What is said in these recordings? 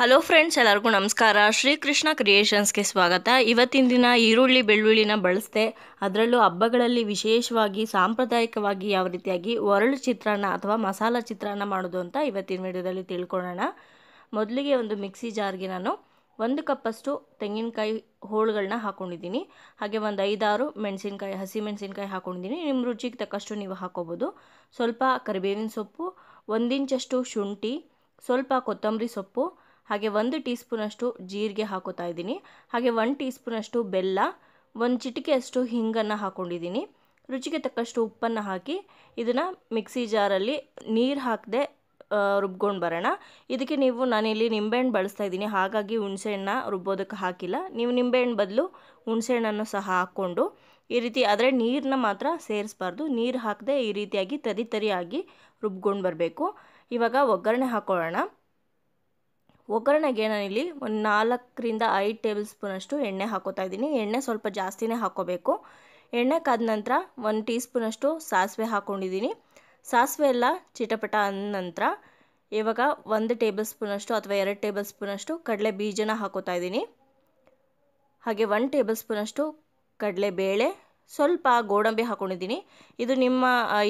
hello friends ಎಲ್ಲರಿಗೂ ನಮಸ್ಕಾರ ಶ್ರೀಕೃಷ್ಣ ಕ್ರಿಯೇಷನ್ಸ್ಗೆ ಸ್ವಾಗತ ಇವತ್ತಿನ ದಿನ ಈರುಳ್ಳಿ ಬೆಳ್ಳುಳ್ಳಿನ ಬಳಸ್ದೆ ಅದರಲ್ಲೂ ಹಬ್ಬಗಳಲ್ಲಿ ವಿಶೇಷವಾಗಿ ಸಾಂಪ್ರದಾಯಿಕವಾಗಿ ಯಾವ ರೀತಿಯಾಗಿ ಒರಳು ಚಿತ್ರಾನ್ನ ಅಥವಾ ಮಸಾಲ ಚಿತ್ರಾನ್ನ ಮಾಡೋದು ಅಂತ ಇವತ್ತಿನ ವಿಡಿಯೋದಲ್ಲಿ ತಿಳ್ಕೊಳ್ಳೋಣ ಮೊದಲಿಗೆ ಒಂದು ಮಿಕ್ಸಿ ಜಾರ್ಗೆ ನಾನು ಒಂದು ಕಪ್ಪಷ್ಟು ತೆಂಗಿನಕಾಯಿ ಹೋಳುಗಳನ್ನ ಹಾಕ್ಕೊಂಡಿದ್ದೀನಿ ಹಾಗೆ ಒಂದು ಐದಾರು ಮೆಣಸಿನಕಾಯಿ ಹಸಿ ಮೆಣಸಿನ್ಕಾಯಿ ಹಾಕ್ಕೊಂಡಿದ್ದೀನಿ ನಿಮ್ಮ ರುಚಿಗೆ ತಕ್ಕಷ್ಟು ನೀವು ಹಾಕೋಬೋದು ಸ್ವಲ್ಪ ಕರಿಬೇವಿನ ಸೊಪ್ಪು ಒಂದಿಂಚಷ್ಟು ಶುಂಠಿ ಸ್ವಲ್ಪ ಕೊತ್ತಂಬರಿ ಸೊಪ್ಪು ಹಾಗೆ ಒಂದು ಟೀ ಸ್ಪೂನಷ್ಟು ಜೀರಿಗೆ ಹಾಕೋತಾ ಇದ್ದೀನಿ ಹಾಗೆ ಒಂದು ಟೀ ಸ್ಪೂನಷ್ಟು ಬೆಲ್ಲ ಒಂದು ಚಿಟಿಕೆಯಷ್ಟು ಹಿಂಗನ್ನು ಹಾಕ್ಕೊಂಡಿದ್ದೀನಿ ರುಚಿಗೆ ತಕ್ಕಷ್ಟು ಉಪ್ಪನ್ನು ಹಾಕಿ ಇದನ್ನು ಮಿಕ್ಸಿ ಜಾರಲ್ಲಿ ನೀರು ಹಾಕದೆ ರುಬ್ಕೊಂಡು ಬರೋಣ ಇದಕ್ಕೆ ನೀವು ನಾನಿಲ್ಲಿ ನಿಂಬೆಹಣ್ಣು ಬಳಸ್ತಾ ಇದ್ದೀನಿ ಹಾಗಾಗಿ ಹುಣಸೆಹಣ್ಣ ರುಬ್ಬೋದಕ್ಕೆ ಹಾಕಿಲ್ಲ ನೀವು ನಿಂಬೆಹಣ್ಣು ಬದಲು ಹುಣಸೆಹಣ್ಣನ್ನು ಸಹ ಹಾಕ್ಕೊಂಡು ಈ ರೀತಿ ಆದರೆ ನೀರನ್ನ ಮಾತ್ರ ಸೇರಿಸ್ಬಾರ್ದು ನೀರು ಹಾಕದೆ ಈ ರೀತಿಯಾಗಿ ತರಿ ತರಿಯಾಗಿ ರುಬ್ಕೊಂಡು ಬರಬೇಕು ಇವಾಗ ಒಗ್ಗರಣೆ ಹಾಕೊಳ್ಳೋಣ ಒಗ್ಗರಣೆಗೆ ನಾನಿಲ್ಲಿ ಒಂದು ನಾಲ್ಕರಿಂದ ಐದು ಟೇಬಲ್ ಸ್ಪೂನಷ್ಟು ಎಣ್ಣೆ ಹಾಕೋತಾ ಇದ್ದೀನಿ ಎಣ್ಣೆ ಸ್ವಲ್ಪ ಜಾಸ್ತಿನೇ ಹಾಕೋಬೇಕು ಎಣ್ಣೆ ಕಾದ ನಂತರ ಒಂದು ಟೀ ಸ್ಪೂನಷ್ಟು ಸಾಸಿವೆ ಹಾಕ್ಕೊಂಡಿದ್ದೀನಿ ಸಾಸಿವೆ ಎಲ್ಲ ಚಿಟಪಟ ಅಂದ ನಂತರ ಇವಾಗ ಒಂದು ಟೇಬಲ್ ಸ್ಪೂನಷ್ಟು ಅಥವಾ ಎರಡು ಟೇಬಲ್ ಸ್ಪೂನಷ್ಟು ಕಡಲೆ ಬೀಜನ ಹಾಕೋತಾ ಇದ್ದೀನಿ ಹಾಗೆ ಒನ್ ಟೇಬಲ್ ಸ್ಪೂನಷ್ಟು ಬೇಳೆ ಸ್ವಲ್ಪ ಗೋಡಂಬಿ ಹಾಕ್ಕೊಂಡಿದ್ದೀನಿ ಇದು ನಿಮ್ಮ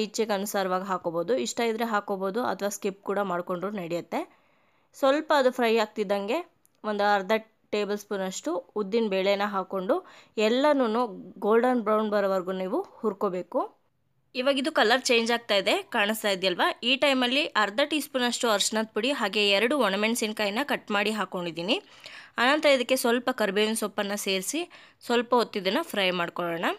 ಇಚ್ಛೆಗೆ ಅನುಸಾರವಾಗಿ ಹಾಕೋಬೋದು ಇಷ್ಟ ಇದ್ದರೆ ಹಾಕೋಬೋದು ಅಥವಾ ಸ್ಕಿಪ್ ಕೂಡ ಮಾಡಿಕೊಂಡ್ರೂ ನಡೆಯುತ್ತೆ ಸ್ವಲ್ಪ ಅದು ಫ್ರೈ ಆಗ್ತಿದ್ದಂಗೆ ಒಂದು ಅರ್ಧ ಟೇಬಲ್ ಸ್ಪೂನಷ್ಟು ಉದ್ದಿನ ಬೇಳೆನ ಹಾಕ್ಕೊಂಡು ಎಲ್ಲನೂ ಗೋಲ್ಡನ್ ಬ್ರೌನ್ ಬರೋವರೆಗೂ ನೀವು ಹುರ್ಕೋಬೇಕು ಇವಾಗ ಇದು ಕಲರ್ ಚೇಂಜ್ ಆಗ್ತಾ ಇದೆ ಕಾಣಿಸ್ತಾ ಇದೆಯಲ್ವಾ ಈ ಟೈಮಲ್ಲಿ ಅರ್ಧ ಟೀ ಸ್ಪೂನಷ್ಟು ಅರ್ಶಿನದ ಪುಡಿ ಹಾಗೆ ಎರಡು ಒಣಮೆಣಸಿನ್ಕಾಯಿನ ಕಟ್ ಮಾಡಿ ಹಾಕ್ಕೊಂಡಿದ್ದೀನಿ ಆನಂತರ ಇದಕ್ಕೆ ಸ್ವಲ್ಪ ಕರಿಬೇವಿನ ಸೊಪ್ಪನ್ನು ಸೇರಿಸಿ ಸ್ವಲ್ಪ ಹೊತ್ತಿದ್ದನ್ನು ಫ್ರೈ ಮಾಡ್ಕೊಳ್ಳೋಣ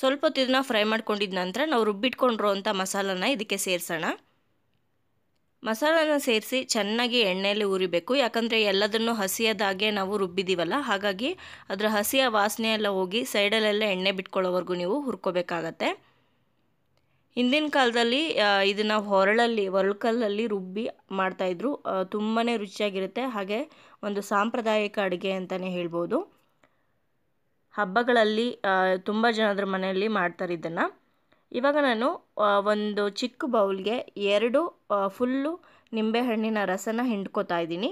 ಸ್ವಲ್ಪ ಹೊತ್ತಿದ್ದನ್ನು ಫ್ರೈ ಮಾಡ್ಕೊಂಡಿದ್ದ ನಂತರ ನಾವು ರುಬ್ಬಿಟ್ಕೊಂಡಿರೋ ಅಂಥ ಮಸಾಲನ ಇದಕ್ಕೆ ಸೇರಿಸೋಣ ಮಸಾಲಾನ ಸೇರಿಸಿ ಚೆನ್ನಾಗಿ ಎಣ್ಣೆಯಲ್ಲಿ ಉರಿಬೇಕು ಯಾಕಂದರೆ ಎಲ್ಲದನ್ನು ಹಸಿಯದಾಗೆ ನಾವು ರುಬ್ಬಿದ್ದೀವಲ್ಲ ಹಾಗಾಗಿ ಅದರ ಹಸಿಯ ವಾಸನೆ ಎಲ್ಲ ಹೋಗಿ ಸೈಡಲ್ಲೆಲ್ಲ ಎಣ್ಣೆ ಬಿಟ್ಕೊಳ್ಳೋವರೆಗೂ ನೀವು ಹುರ್ಕೋಬೇಕಾಗತ್ತೆ ಹಿಂದಿನ ಕಾಲದಲ್ಲಿ ಇದನ್ನು ಹೊರಳಲ್ಲಿ ಹೊರಳ್ಕಲ್ಲಲ್ಲಿ ರುಬ್ಬಿ ಮಾಡ್ತಾಯಿದ್ರು ತುಂಬಾ ರುಚಿಯಾಗಿರುತ್ತೆ ಹಾಗೆ ಒಂದು ಸಾಂಪ್ರದಾಯಿಕ ಅಡುಗೆ ಅಂತಲೇ ಹೇಳ್ಬೋದು ಹಬ್ಬಗಳಲ್ಲಿ ತುಂಬ ಅದರ ಮನೆಯಲ್ಲಿ ಮಾಡ್ತಾರೆ ಇದನ್ನು ಇವಾಗ ನಾನು ಒಂದು ಚಿಕ್ಕ ಬೌಲ್ಗೆ ಎರಡು ಫುಲ್ಲು ನಿಂಬೆಹಣ್ಣಿನ ರಸನ ಹಿಂಡ್ಕೋತಾ ಇದ್ದೀನಿ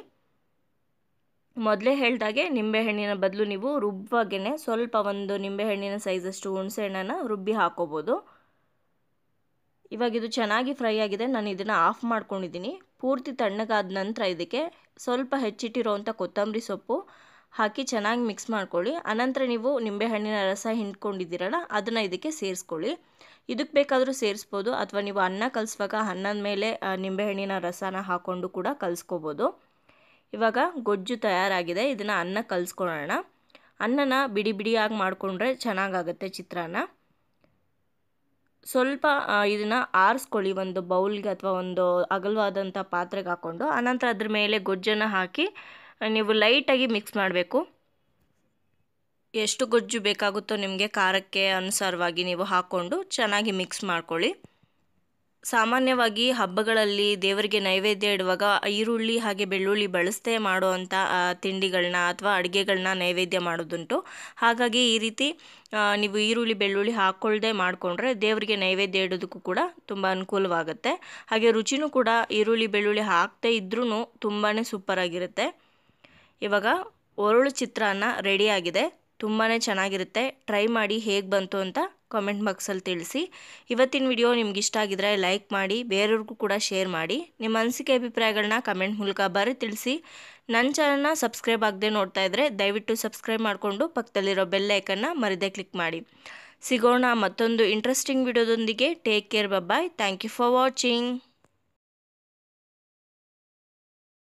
ಮೊದಲೇ ಹೇಳಿದಾಗೆ ನಿಂಬೆಹಣ್ಣಿನ ಬದಲು ನೀವು ರುಬ್ಬುವಾಗೇ ಸ್ವಲ್ಪ ಒಂದು ನಿಂಬೆಹಣ್ಣಿನ ಸೈಜಷ್ಟು ಹಣ್ಣನ್ನು ರುಬ್ಬಿ ಹಾಕೋಬೋದು ಇವಾಗ ಇದು ಚೆನ್ನಾಗಿ ಫ್ರೈ ಆಗಿದೆ ನಾನು ಇದನ್ನು ಆಫ್ ಮಾಡ್ಕೊಂಡಿದ್ದೀನಿ ಪೂರ್ತಿ ತಣ್ಣಗಾದ ನಂತರ ಇದಕ್ಕೆ ಸ್ವಲ್ಪ ಹೆಚ್ಚಿಟ್ಟಿರೋವಂಥ ಕೊತ್ತಂಬರಿ ಸೊಪ್ಪು ಹಾಕಿ ಚೆನ್ನಾಗಿ ಮಿಕ್ಸ್ ಮಾಡ್ಕೊಳ್ಳಿ ಅನಂತರ ನೀವು ನಿಂಬೆಹಣ್ಣಿನ ರಸ ಹಿಂಡ್ಕೊಂಡಿದ್ದೀರಲ್ಲ ಅದನ್ನು ಇದಕ್ಕೆ ಸೇರಿಸ್ಕೊಳ್ಳಿ ಇದಕ್ಕೆ ಬೇಕಾದರೂ ಸೇರಿಸ್ಬೋದು ಅಥವಾ ನೀವು ಅನ್ನ ಕಲಿಸುವಾಗ ಅನ್ನದ ಮೇಲೆ ನಿಂಬೆಹಣ್ಣಿನ ರಸನ ಹಾಕ್ಕೊಂಡು ಕೂಡ ಕಲಿಸ್ಕೋಬೋದು ಇವಾಗ ಗೊಜ್ಜು ತಯಾರಾಗಿದೆ ಇದನ್ನು ಅನ್ನ ಕಲಿಸ್ಕೊಳ್ಳೋಣ ಅನ್ನನ ಬಿಡಿ ಬಿಡಿಯಾಗಿ ಮಾಡಿಕೊಂಡ್ರೆ ಚೆನ್ನಾಗಾಗುತ್ತೆ ಚಿತ್ರಾನ್ನ ಸ್ವಲ್ಪ ಇದನ್ನು ಆರಿಸ್ಕೊಳ್ಳಿ ಒಂದು ಬೌಲ್ಗೆ ಅಥವಾ ಒಂದು ಅಗಲವಾದಂಥ ಪಾತ್ರೆಗೆ ಹಾಕ್ಕೊಂಡು ಆನಂತರ ಅದ್ರ ಮೇಲೆ ಗೊಜ್ಜನ್ನು ಹಾಕಿ ನೀವು ಲೈಟಾಗಿ ಮಿಕ್ಸ್ ಮಾಡಬೇಕು ಎಷ್ಟು ಗೊಜ್ಜು ಬೇಕಾಗುತ್ತೋ ನಿಮಗೆ ಖಾರಕ್ಕೆ ಅನುಸಾರವಾಗಿ ನೀವು ಹಾಕ್ಕೊಂಡು ಚೆನ್ನಾಗಿ ಮಿಕ್ಸ್ ಮಾಡ್ಕೊಳ್ಳಿ ಸಾಮಾನ್ಯವಾಗಿ ಹಬ್ಬಗಳಲ್ಲಿ ದೇವರಿಗೆ ನೈವೇದ್ಯ ಇಡುವಾಗ ಈರುಳ್ಳಿ ಹಾಗೆ ಬೆಳ್ಳುಳ್ಳಿ ಬಳಸದೆ ಮಾಡುವಂಥ ತಿಂಡಿಗಳನ್ನ ಅಥವಾ ಅಡುಗೆಗಳನ್ನ ನೈವೇದ್ಯ ಮಾಡೋದುಂಟು ಹಾಗಾಗಿ ಈ ರೀತಿ ನೀವು ಈರುಳ್ಳಿ ಬೆಳ್ಳುಳ್ಳಿ ಹಾಕ್ಕೊಳ್ಳದೆ ಮಾಡಿಕೊಂಡ್ರೆ ದೇವರಿಗೆ ನೈವೇದ್ಯ ಇಡೋದಕ್ಕೂ ಕೂಡ ತುಂಬ ಅನುಕೂಲವಾಗುತ್ತೆ ಹಾಗೆ ರುಚಿನೂ ಕೂಡ ಈರುಳ್ಳಿ ಬೆಳ್ಳುಳ್ಳಿ ಹಾಕದೇ ಇದ್ರೂ ತುಂಬಾ ಸೂಪರಾಗಿರುತ್ತೆ ಇವಾಗ ಒರಳು ಚಿತ್ರಾನ್ನ ರೆಡಿಯಾಗಿದೆ ತುಂಬಾ ಚೆನ್ನಾಗಿರುತ್ತೆ ಟ್ರೈ ಮಾಡಿ ಹೇಗೆ ಬಂತು ಅಂತ ಕಾಮೆಂಟ್ ಬಾಕ್ಸಲ್ಲಿ ತಿಳಿಸಿ ಇವತ್ತಿನ ವಿಡಿಯೋ ನಿಮ್ಗೆ ಇಷ್ಟ ಆಗಿದ್ರೆ ಲೈಕ್ ಮಾಡಿ ಬೇರೆಯವ್ರಿಗೂ ಕೂಡ ಶೇರ್ ಮಾಡಿ ನಿಮ್ಮ ಅನಿಸಿಕೆ ಅಭಿಪ್ರಾಯಗಳನ್ನ ಕಮೆಂಟ್ ಮೂಲಕ ಬರೀ ತಿಳಿಸಿ ನನ್ನ ಚಾನಲ್ನ ಸಬ್ಸ್ಕ್ರೈಬ್ ಆಗದೆ ನೋಡ್ತಾ ಇದ್ದರೆ ದಯವಿಟ್ಟು ಸಬ್ಸ್ಕ್ರೈಬ್ ಮಾಡಿಕೊಂಡು ಪಕ್ಕದಲ್ಲಿರೋ ಬೆಲ್ ಐಕನ್ನ ಮರದೇ ಕ್ಲಿಕ್ ಮಾಡಿ ಸಿಗೋಣ ಮತ್ತೊಂದು ಇಂಟ್ರೆಸ್ಟಿಂಗ್ ವಿಡಿಯೋದೊಂದಿಗೆ take care bye thank you for watching